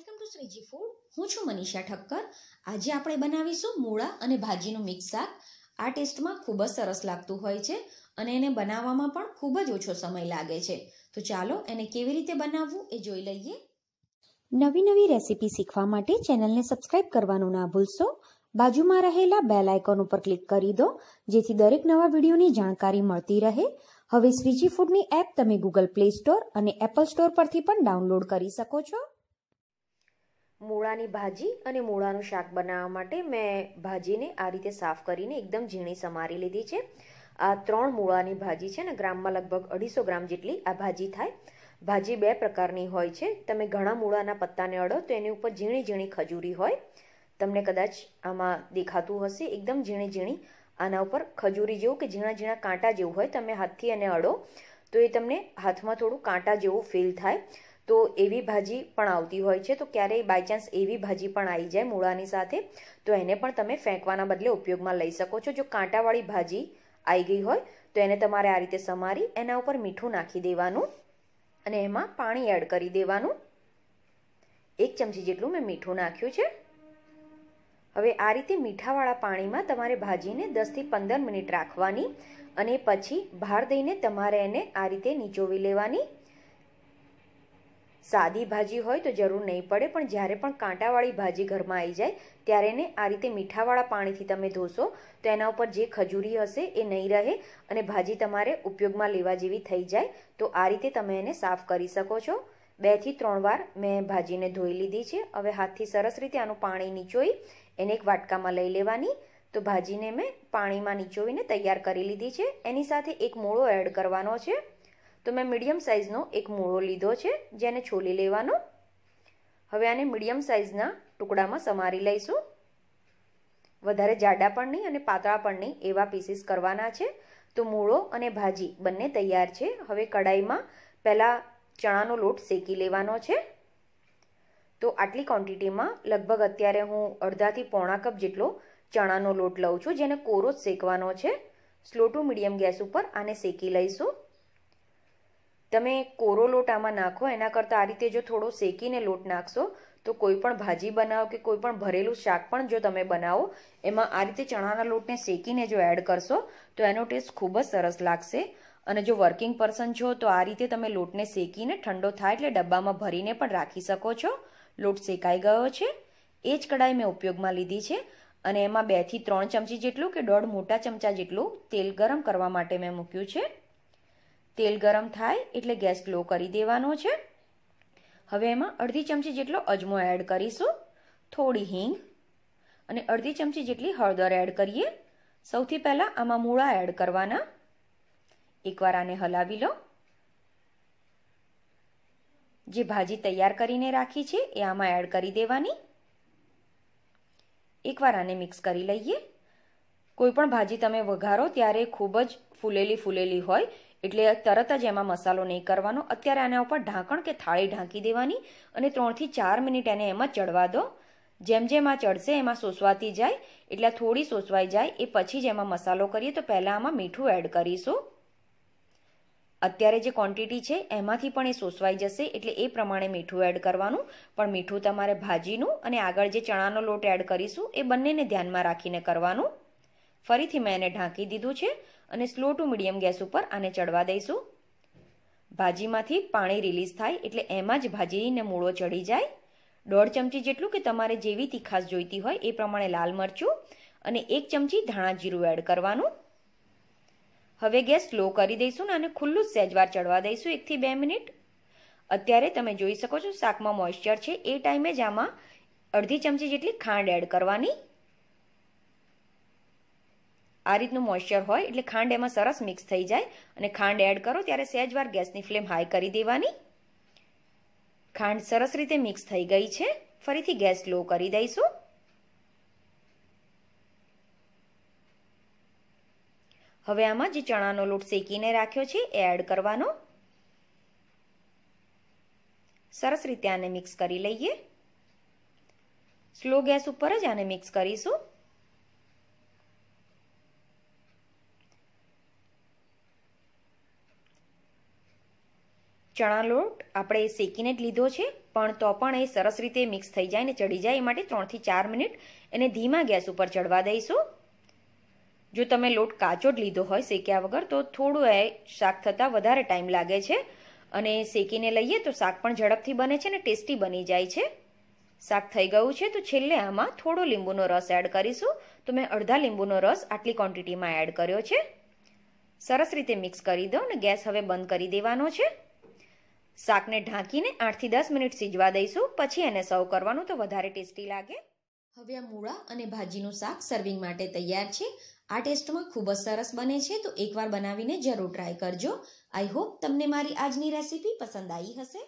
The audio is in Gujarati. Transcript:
વેલકમ ટુ શ્રીજી ફૂડ હું છું મનીષા ઠક્કર આજે આપણે બનાવીશું મૂળા અને ભાજીનું મિક્સ શાક આ ટેસ્ટમાં ખૂબ જ સરસ લાગતું હોય છે અને એને બનાવવામાં પણ ખૂબ જ ઓછો સમય લાગે છે તો ચાલો એને કેવી રીતે બનાવવું એ જોઈ લઈએ નવી નવી રેસીપી શીખવા માટે ચેનલને સબસ્ક્રાઇબ કરવાનું ના ભૂલશો બાજુમાં રહેલા બેલ આઇકોન ઉપર ક્લિક કરી દો જેથી દરેક નવા વિડીયોની જાણકારી મળતી રહે હવે સ્વીજી ફૂડની એપ તમે ગૂગલ પ્લે સ્ટોર અને એપલ સ્ટોર પરથી પણ ડાઉનલોડ કરી શકો છો મૂળાની ભાજી અને મૂળાનું શાક બનાવવા માટે મેં ભાજીને આ રીતે સાફ કરીને એકદમ ઝીણી સમારી લીધી છે આ ત્રણ મૂળાની ભાજી છે ને ગ્રામમાં લગભગ અઢીસો ગ્રામ જેટલી આ ભાજી થાય ભાજી બે પ્રકારની હોય છે તમે ઘણા મૂળાના પત્તાને અડો તો એની ઉપર ઝીણી ઝીણી ખજૂરી હોય તમને કદાચ આમાં દેખાતું હશે એકદમ ઝીણી ઝીણી આના ઉપર ખજૂરી જેવું કે ઝીણા ઝીણા કાંટા જેવું હોય તમે હાથથી એને અડો તો એ તમને હાથમાં થોડું કાંટા જેવું ફીલ થાય તો એવી ભાજી પણ આવતી હોય છે તો ક્યારેય બાયચાન્સ એવી ભાજી પણ આવી જાય મૂળાની સાથે તો એને પણ તમે ફેંકવાના બદલે ઉપયોગમાં લઈ શકો છો જો કાંટાવાળી ભાજી આવી ગઈ હોય તો એને તમારે આ રીતે સમારી એના ઉપર મીઠું નાખી દેવાનું અને એમાં પાણી એડ કરી દેવાનું એક ચમચી જેટલું મેં મીઠું નાખ્યું છે હવે આ રીતે મીઠાવાળા પાણીમાં તમારે ભાજીને દસથી પંદર મિનિટ રાખવાની અને પછી ભાર દઈને તમારે એને આ રીતે નીચોવી લેવાની સાદી ભાજી હોય તો જરૂર નહીં પડે પણ જ્યારે પણ કાંટાવાળી ભાજી ઘરમાં આવી જાય ત્યારે એને આ રીતે મીઠાવાળા પાણીથી તમે ધોશો તો એના ઉપર જે ખજૂરી હશે એ નહીં રહે અને ભાજી તમારે ઉપયોગમાં લેવા જેવી થઈ જાય તો આ રીતે તમે એને સાફ કરી શકો છો બેથી ત્રણ વાર મેં ભાજીને ધોઈ લીધી છે હવે હાથથી સરસ રીતે આનું પાણી નીચોઈ એને એક વાટકામાં લઈ લેવાની તો ભાજીને મેં પાણીમાં નીચોવીને તૈયાર કરી લીધી છે એની સાથે એક મૂળો એડ કરવાનો છે તો મેં મીડિયમ સાઇઝનો એક મૂળો લીધો છે જેને છોલી લેવાનો હવે આને મીડિયમ સાઇઝના ટુકડામાં સમારી લઈશું વધારે જાડા પણ નહીં અને પાતળા પણ નહીં એવા પીસીસ કરવાના છે તો મૂળો અને ભાજી બંને તૈયાર છે હવે કડાઈમાં પહેલાં ચણાનો લોટ શેકી લેવાનો છે તો આટલી ક્વોન્ટિટીમાં લગભગ અત્યારે હું અડધાથી પોણા કપ જેટલો ચણાનો લોટ લઉં છું જેને કોરો જ શેકવાનો છે સ્લો ટુ મીડિયમ ગેસ ઉપર આને શેકી લઈશું તમે કોરો લોટ આમાં નાખો એના કરતાં આ રીતે જો થોડો શેકીને લોટ નાખશો તો કોઈ પણ ભાજી બનાવો કે કોઈ પણ ભરેલું શાક પણ જો તમે બનાવો એમાં આ રીતે ચણાના લોટને શેકીને જો એડ કરશો તો એનો ટેસ્ટ ખૂબ જ સરસ લાગશે અને જો વર્કિંગ પર્સન છો તો આ રીતે તમે લોટને શેકીને ઠંડો થાય એટલે ડબ્બામાં ભરીને પણ રાખી શકો છો લોટ શેકાઈ ગયો છે એ જ કડાઈ મેં ઉપયોગમાં લીધી છે અને એમાં બેથી ત્રણ ચમચી જેટલું કે દોઢ મોટા ચમચા જેટલું તેલ ગરમ કરવા માટે મેં મૂક્યું છે તેલ ગરમ થાય એટલે ગેસ લો કરી દેવાનો છે હવે એમાં અડધી ચમચી જેટલો અજમો એડ કરીશું થોડી હિંગ અને અડધી ચમચી જેટલી હળદર એડ કરીએ સૌથી પહેલાં આમાં મૂળા એડ કરવાના એકવાર આને હલાવી લો જે ભાજી તૈયાર કરીને રાખી છે એ આમાં એડ કરી દેવાની એકવાર આને મિક્સ કરી લઈએ કોઈ પણ ભાજી તમે વઘારો ત્યારે ખૂબ જ ફૂલેલી ફૂલેલી હોય એટલે તરત જ એમાં મસાલો નહીં કરવાનો અત્યારે આના ઉપર ઢાંકણ કે થાળી ઢાંકી દેવાની અને ત્રણથી ચાર મિનિટ એને એમાં ચડવા દો જેમ જેમ આ ચડશે એમાં સોસવાતી જાય એટલે થોડી સોસવાઈ જાય એ પછી જ એમાં મસાલો કરીએ તો પહેલાં આમાં મીઠું એડ કરીશું અત્યારે જે ક્વોન્ટિટી છે એમાંથી પણ એ સોસવાઈ જશે એટલે એ પ્રમાણે મીઠું એડ કરવાનું પણ મીઠું તમારે ભાજીનું અને આગળ જે ચણાનો લોટ એડ કરીશું એ બંનેને ધ્યાનમાં રાખીને કરવાનું ફરીથી મેં એને ઢાંકી દીધું છે અને સ્લો ટુ મીડિયમ ગેસ ઉપર આને ચડવા દઈશું ભાજીમાંથી પાણી રિલીઝ થાય એટલે એમાં જ ભાજીને મૂળો ચડી જાય દોઢ ચમચી જેટલું કે તમારે જેવી તીખાસ જોઈતી હોય એ પ્રમાણે લાલ મરચું અને એક ચમચી ધાણા જીરું એડ કરવાનું હવે ગેસ સ્લો કરી દઈશું ને અને ખુલ્લું સહેજવાર ચડવા દઈશું એકથી બે મિનિટ અત્યારે તમે જોઈ શકો છો શાકમાં મોઇશ્ચર છે એ ટાઈમે જ આમાં અડધી ચમચી જેટલી ખાંડ એડ કરવાની આ રીતનું મોઇશ્ચર હોય એટલે ખાંડ એમાં સરસ મિક્સ થઈ જાય અને ખાંડ એડ કરો ત્યારે સહેજવાર ગેસની ફ્લેમ હાઈ કરી દેવાની ખાંડ સરસ રીતે મિક્સ થઈ ગઈ છે ફરીથી ગેસ લો કરી દઈશું હવે આમાં જે ચણાનો લોટ શેકીને રાખ્યો છે એ એડ કરવાનો સરસ રીતે આને મિક્સ કરી લઈએ સ્લો ગેસ ઉપર જ આને મિક્સ કરીશું ચણા લોટ આપણે શેકીને જ લીધો છે પણ તો પણ એ સરસ રીતે મિક્સ થઈ જાય ને ચડી જાય એ માટે ત્રણથી ચાર મિનિટ એને ધીમા ગેસ ઉપર ચડવા દઈશું જો તમે લોટ કાચો જ લીધો હોય શેક્યા વગર તો થોડું એ શાક થતાં વધારે ટાઈમ લાગે છે અને શેકીને લઈએ તો શાક પણ ઝડપથી બને છે ને ટેસ્ટી બની જાય છે શાક થઈ ગયું છે તો છેલ્લે આમાં થોડો લીંબુનો રસ એડ કરીશું તો મેં અડધા લીંબુનો રસ આટલી ક્વોન્ટિટીમાં એડ કર્યો છે સરસ રીતે મિક્સ કરી દો અને ગેસ હવે બંધ કરી દેવાનો છે શાકને ઢાંકીને આઠથી દસ મિનિટ સીજવા દઈશું પછી એને સર્વ કરવાનું તો વધારે ટેસ્ટી લાગે હવે આ મૂળા અને ભાજીનું શાક સર્વિંગ માટે તૈયાર છે આ ટેસ્ટમાં ખૂબ જ સરસ બને છે તો એકવાર બનાવીને જરૂર ટ્રાય કરજો આઈ હોપ તમને મારી આજની રેસીપી પસંદ આવી હશે